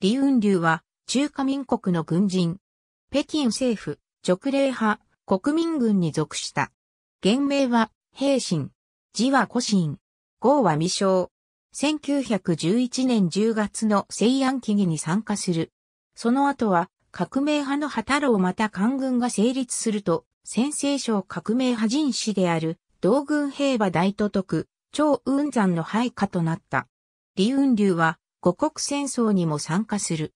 李雲流は、中華民国の軍人。北京政府、直令派、国民軍に属した。原名は、平信。字は古信。号は未章。1911年10月の西安起義に参加する。その後は、革命派の波太郎また官軍が成立すると、先制省革命派人士である、道軍兵馬大都督、超雲山の配下となった。李雲龍は、五国戦争にも参加する。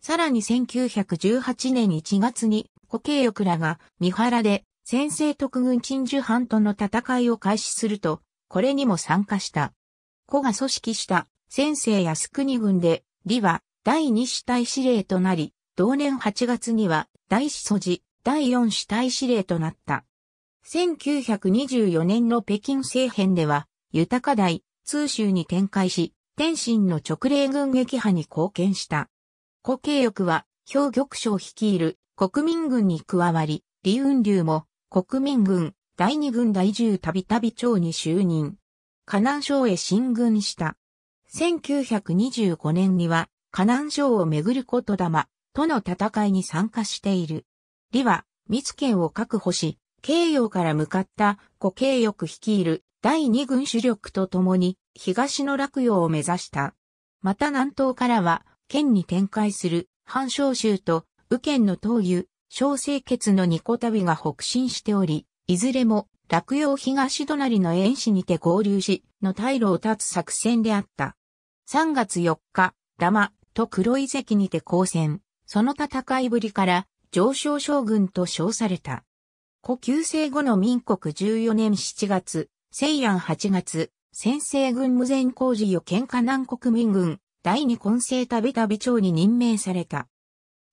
さらに1918年1月に、古慶翼らが三原で先制特軍鎮守藩との戦いを開始すると、これにも参加した。古が組織した先生靖国軍で、李は第二師体司令となり、同年8月には第四祖地、第四師隊司令となった。1924年の北京政変では、豊か大、通州に展開し、天津の直令軍撃破に貢献した。古慶翼は、兵玉将率いる国民軍に加わり、李雲龍も国民軍第二軍第十たびたび長に就任。河南省へ進軍した。1925年には、河南省をめぐることだま、との戦いに参加している。李は、密県を確保し、慶陽から向かった古慶翼率いる第二軍主力と共に東の落陽を目指した。また南東からは、県に展開する半小州と右県の東遊、小清血の二個旅が北進しており、いずれも落陽東隣の遠市にて合流し、の退路を断つ作戦であった。3月4日、ラマと黒井関にて交戦、その戦いぶりから上昇将軍と称された。故旧制後の民国14年7月、西安8月、先制軍無前工事予見下南国民軍、第二混成たびたび長に任命された。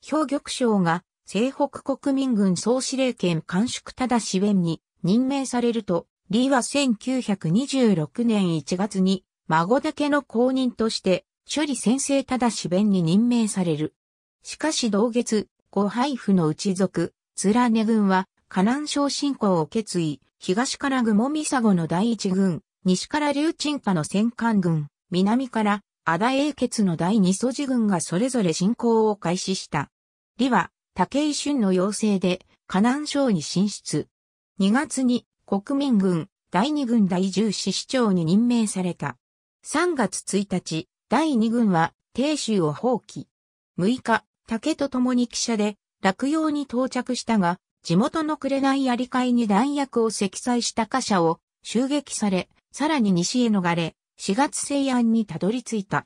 兵玉将が、西北国民軍総司令権官縮ただし弁に任命されると、李は1926年1月に、孫だけの公認として、処理先生ただし弁に任命される。しかし同月、後配布の内族、連根軍は、河南省侵攻を決意、東から雲ミ佐ゴの第一軍、西から竜鎮下の戦艦軍、南から安田英傑の第二祖寺軍がそれぞれ侵攻を開始した。李は、武井俊の要請で、河南省に進出。2月に国民軍第二軍第十0師市長に任命された。3月1日、第二軍は鄭州を放棄。6日、竹と共に汽車で落葉に到着したが、地元の紅やり会に弾薬を積載した貨車を襲撃され、さらに西へ逃れ、4月西安にたどり着いた。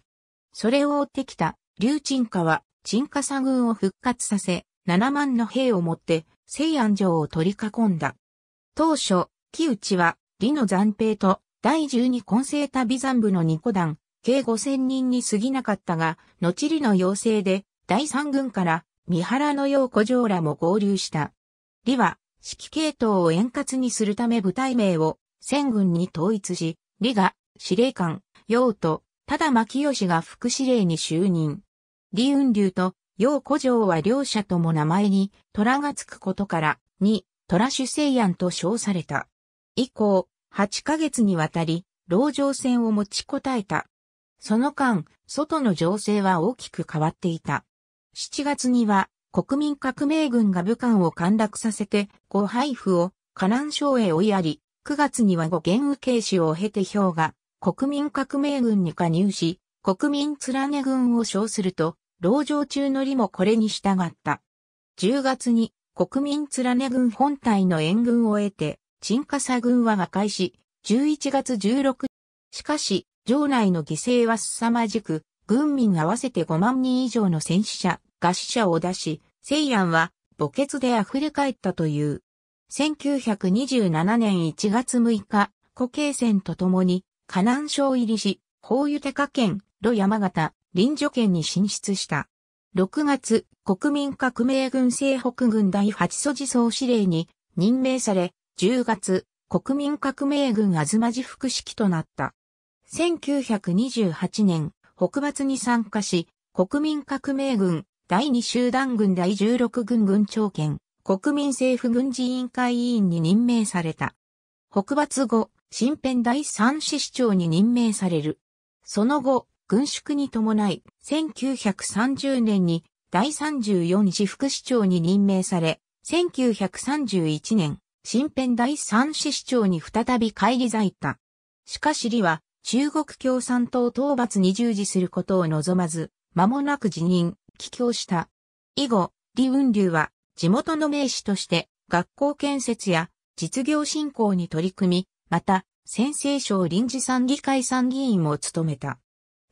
それを追ってきた、劉鎮家は、鎮華佐軍を復活させ、7万の兵を持って、西安城を取り囲んだ。当初、木内は、李の残兵と、第12混成旅残部の2個団、計5000人に過ぎなかったが、後李の要請で、第3軍から、三原の陽子城らも合流した。李は、指揮系統を円滑にするため部隊名を戦軍に統一し、李が司令官、楊と、ただ牧義が副司令に就任。李雲龍と楊古城は両者とも名前に虎がつくことから、に、虎主聖案と称された。以降、8ヶ月にわたり、牢城戦を持ちこたえた。その間、外の情勢は大きく変わっていた。7月には、国民革命軍が武漢を陥落させて、ご配布を河南省へ追いやり、9月には呉元右慶氏を経て氷が国民革命軍に加入し、国民連根軍を称すると、牢城中のりもこれに従った。10月に国民連根軍本体の援軍を得て、火佐軍は瓦解し、11月16しかし、城内の犠牲は凄まじく、軍民合わせて5万人以上の戦死者、餓死者を出し、西安は墓穴で溢れ返ったという。1927年1月6日、古慶戦とともに、河南省入りし、法手か県、路山形、臨所県に進出した。6月、国民革命軍西北軍第8祖地総司令に任命され、10月、国民革命軍東寺副指揮となった。1928年、北伐に参加し、国民革命軍第2集団軍第16軍軍長兼、国民政府軍事委員会委員に任命された。北伐後、新編第3市市長に任命される。その後、軍縮に伴い、1930年に第34市副市長に任命され、1931年、新編第3市市長に再び返り咲いた。しかし李は、中国共産党討伐に従事することを望まず、間もなく辞任、帰郷した。以後、李雲龍は地元の名士として学校建設や実業振興に取り組み、また、先生省臨時参議会参議院も務めた。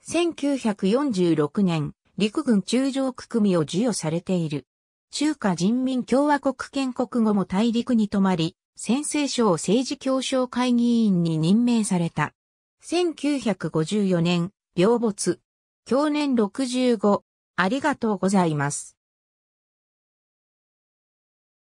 1946年、陸軍中将区組を授与されている。中華人民共和国建国後も大陸に泊まり、先生省政治協商会議員に任命された。1954年、病没。去年65、ありがとうございます。